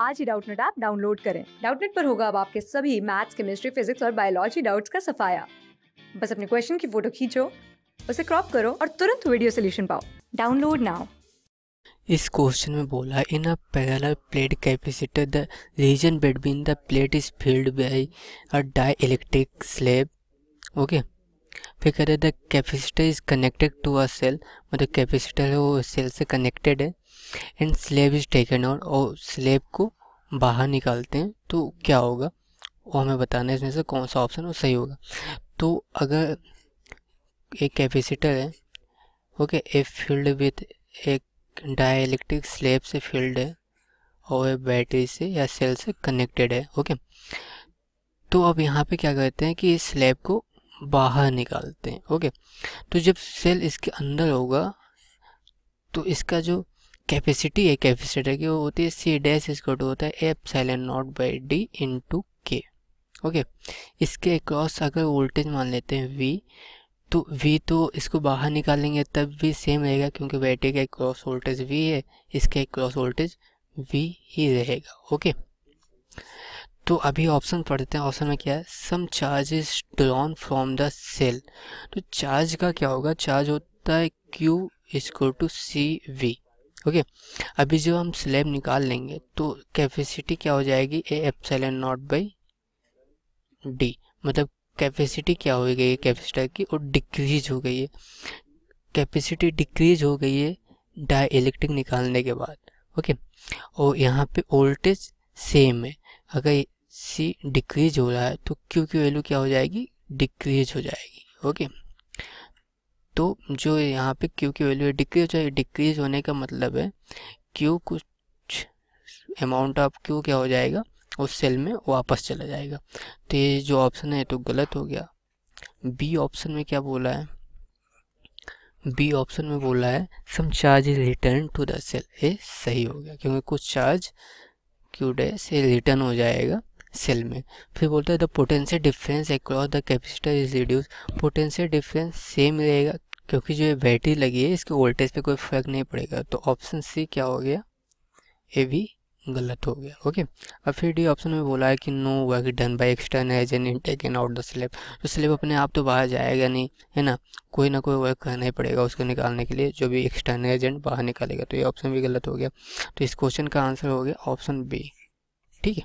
आज ही Doubtnut app download करें डाउटनेट पर होगा अब आपके सभी मैथ्स केमिस्ट्री फिजिक्स और बायोलॉजी डाउट्स का सफाया बस अपने क्वेश्चन की फोटो खींचो उसे क्रॉप करो और तुरंत वीडियो सोल्यूशन पाओ डाउनलोड नाउ इस क्वेश्चन में बोला in a parallel plate capacitor the region between the plate is filled by a dielectric slab okay okay? फिर कह रहे the capacitor is connected to a cell मतलब capacitor है वो सेल से कनेक्टेड है and slab is taken out और slab को बाहर निकालते हैं तो क्या होगा वो हमें बताना है इसमें से कौन सा ऑप्शन वो सही होगा तो अगर एक कैपेसिटर है ओके ए फील्ड विथ एक डायलैक्ट्रिक स्लेब से फील्ड है और बैटरी से या सेल से कनेक्टेड है ओके तो अब यहाँ पे क्या करते हैं कि इस स्लेब को बाहर निकालते हैं ओके तो जब सेल इसके अंदर होगा तो इसका जो कैपेसिटी है कैपेसिटर की वो होती है सी डैश इसका होता है epsilon naught by d into K okay इसके अक्रॉस अगर वोल्टेज मान लेते हैं वी तो वी तो इसको बाहर निकालेंगे तब भी सेम रहेगा क्योंकि बैटरी का क्रॉस वोल्टेज वी है इसका क्रॉस वोल्टेज वी ही रहेगा ओके तो अभी ऑप्शन पढ़ते हैं ऑप्शन में क्या है some charge is drawn from the cell तो चार्ज का क्या होगा चार्ज होता है क्यू इसको टू सी वी ओके अभी जब हम स्लैब निकाल लेंगे तो कैपेसिटी क्या हो जाएगी A epsilon naught by d मतलब कैपेसिटी क्या हो गई है कैपेसिटर की और डिक्रीज हो गई है कैपेसिटी डिक्रीज हो गई है इलेक्ट्रिक निकालने के बाद ओके और यहाँ पे वोल्टेज सेम है अगर सी डिक्रीज हो रहा है तो क्यू की वैल्यू क्या हो जाएगी डिक्रीज हो जाएगी ओके तो जो यहाँ पे क्यू की वैल्यू है डिक्रीज हो जाएगी डिक्रीज होने का मतलब है क्यू कुछ अमाउंट ऑफ क्यू क्या हो जाएगा उस सेल में वापस चला जाएगा तो ये जो ऑप्शन है तो गलत हो गया बी ऑप्शन में क्या बोला है बी ऑप्शन में बोला है some charge is returned to the cell ये सही हो गया क्योंकि कुछ चार्ज क्यू डे से रिटर्न हो जाएगा सेल में फिर बोलता है the potential difference across the capacitor is reduce potential difference same रहेगा क्योंकि जो ये बैटरी लगी है इसके वोल्टेज पे कोई फर्क नहीं पड़ेगा तो ऑप्शन सी क्या हो गया ए भी गलत हो गया ओके अब फिर डी ऑप्शन में बोला है कि no work done by external agent in in out the slab तो स्लेब अपने आप तो बाहर जाएगा नहीं है ना कोई ना कोई वर्क करना ही पड़ेगा उसको निकालने के लिए जो भी एक्सटर्नल एजेंट बाहर निकालेगा तो ये ऑप्शन भी गलत हो गया तो इस क्वेश्चन का आंसर हो गया ऑप्शन बी ठीक है